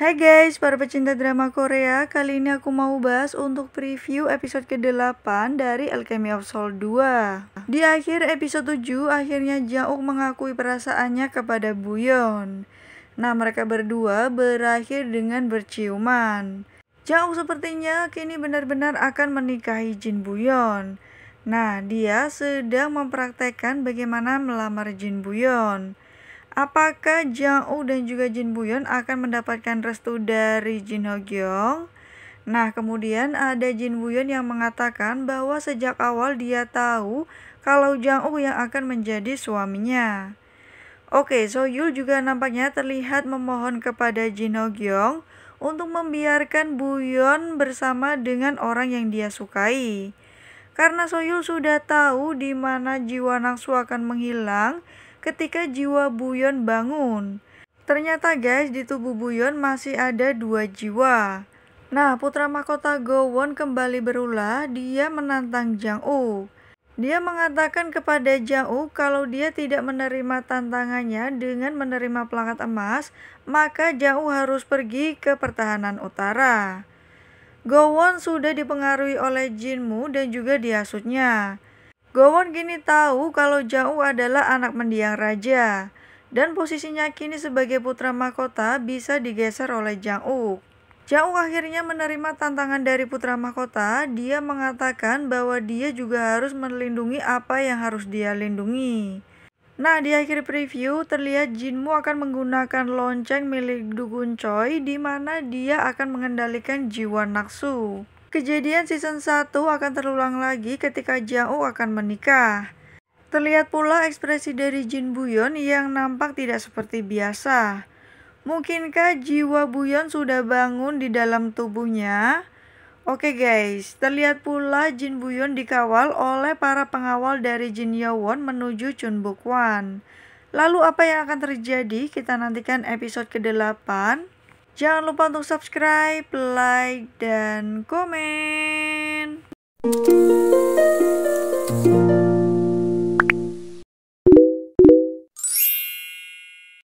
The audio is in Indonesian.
Hai guys, para pecinta drama Korea, kali ini aku mau bahas untuk preview episode ke-8 dari Alchemy of Soul 2. Di akhir episode 7, akhirnya Jauk mengakui perasaannya kepada Buyeon. Nah, mereka berdua berakhir dengan berciuman. Jauk sepertinya kini benar-benar akan menikahi Jin Buyeon. Nah, dia sedang mempraktekkan bagaimana melamar Jin Buyeon. Apakah Jang dan juga Jin Buyon akan mendapatkan restu dari Jin Hogyong? Nah, kemudian ada Jin Buyon yang mengatakan bahwa sejak awal dia tahu kalau Jang Woo yang akan menjadi suaminya. Oke, So Yul juga nampaknya terlihat memohon kepada Jin Hogyong untuk membiarkan Buyon bersama dengan orang yang dia sukai. Karena Soyul sudah tahu di mana jiwa Naksu akan menghilang ketika jiwa Buyon bangun. Ternyata guys, di tubuh Buyon masih ada dua jiwa. Nah, putra mahkota Gowon kembali berulah, dia menantang Jang U. Dia mengatakan kepada Jang U kalau dia tidak menerima tantangannya dengan menerima pelangkat emas, maka Jang U harus pergi ke pertahanan utara. Gowon sudah dipengaruhi oleh Jinmu dan juga diasutnya. Gowon kini tahu kalau Jau adalah anak mendiang raja dan posisinya kini sebagai putra mahkota bisa digeser oleh Jang Uk. Jang Uk akhirnya menerima tantangan dari putra mahkota, dia mengatakan bahwa dia juga harus melindungi apa yang harus dia lindungi. Nah, di akhir preview terlihat Jinmu akan menggunakan lonceng milik Dugun Choi di mana dia akan mengendalikan jiwa Naksu. Kejadian season 1 akan terulang lagi ketika Jang Woo akan menikah. Terlihat pula ekspresi dari Jin Buyon yang nampak tidak seperti biasa. Mungkinkah jiwa Buyon sudah bangun di dalam tubuhnya? Oke guys, terlihat pula Jin Buyon dikawal oleh para pengawal dari Jin Yeowon menuju Chun Bukwan. Lalu apa yang akan terjadi? Kita nantikan episode ke-8. Jangan lupa untuk subscribe, like, dan komen.